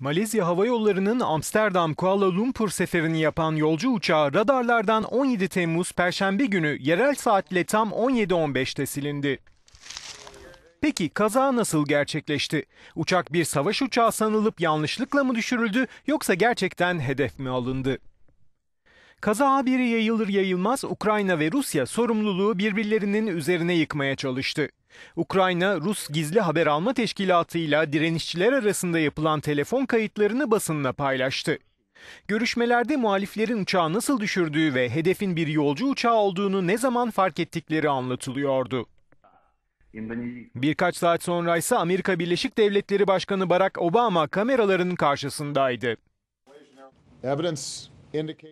Malezya Hava Yolları'nın Amsterdam Kuala Lumpur seferini yapan yolcu uçağı radarlardan 17 Temmuz Perşembe günü yerel saatle tam 17.15'te silindi. Peki kaza nasıl gerçekleşti? Uçak bir savaş uçağı sanılıp yanlışlıkla mı düşürüldü yoksa gerçekten hedef mi alındı? Kaza haberi yayılır yayılmaz Ukrayna ve Rusya sorumluluğu birbirlerinin üzerine yıkmaya çalıştı. Ukrayna, Rus gizli haber alma teşkilatıyla direnişçiler arasında yapılan telefon kayıtlarını basınla paylaştı. Görüşmelerde muhaliflerin uçağı nasıl düşürdüğü ve hedefin bir yolcu uçağı olduğunu ne zaman fark ettikleri anlatılıyordu. Birkaç saat sonra ise Amerika Birleşik Devletleri Başkanı Barack Obama kameraların karşısındaydı. Evidence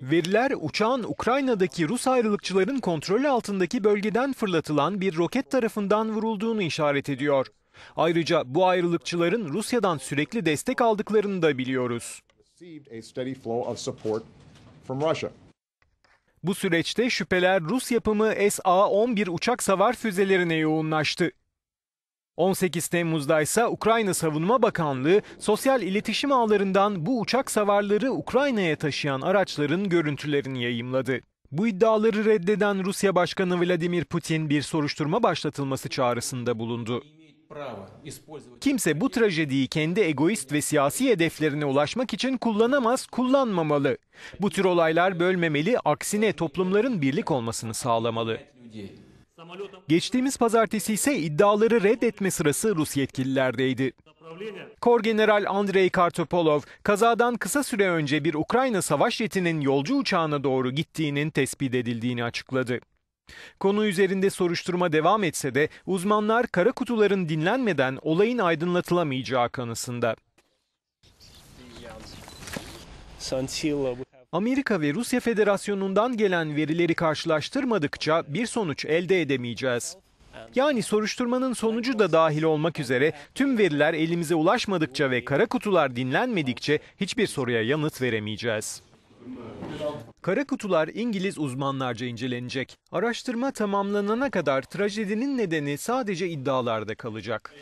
Veriler uçağın Ukrayna'daki Rus ayrılıkçıların kontrolü altındaki bölgeden fırlatılan bir roket tarafından vurulduğunu işaret ediyor. Ayrıca bu ayrılıkçıların Rusya'dan sürekli destek aldıklarını da biliyoruz. Bu süreçte şüpheler Rus yapımı SA-11 uçak savar füzelerine yoğunlaştı. 18 Temmuz'da ise Ukrayna Savunma Bakanlığı sosyal iletişim ağlarından bu uçak savarları Ukrayna'ya taşıyan araçların görüntülerini yayımladı. Bu iddiaları reddeden Rusya Başkanı Vladimir Putin bir soruşturma başlatılması çağrısında bulundu. Kimse bu trajediyi kendi egoist ve siyasi hedeflerine ulaşmak için kullanamaz, kullanmamalı. Bu tür olaylar bölmemeli, aksine toplumların birlik olmasını sağlamalı. Geçtiğimiz pazartesi ise iddiaları reddetme sırası Rus yetkililerdeydi. Kor General Andrei Kartopolov, kazadan kısa süre önce bir Ukrayna savaş jetinin yolcu uçağına doğru gittiğinin tespit edildiğini açıkladı. Konu üzerinde soruşturma devam etse de uzmanlar kara kutuların dinlenmeden olayın aydınlatılamayacağı kanısında. Amerika ve Rusya Federasyonu'ndan gelen verileri karşılaştırmadıkça bir sonuç elde edemeyeceğiz. Yani soruşturmanın sonucu da dahil olmak üzere tüm veriler elimize ulaşmadıkça ve kara kutular dinlenmedikçe hiçbir soruya yanıt veremeyeceğiz. Kara kutular İngiliz uzmanlarca incelenecek. Araştırma tamamlanana kadar trajedinin nedeni sadece iddialarda kalacak.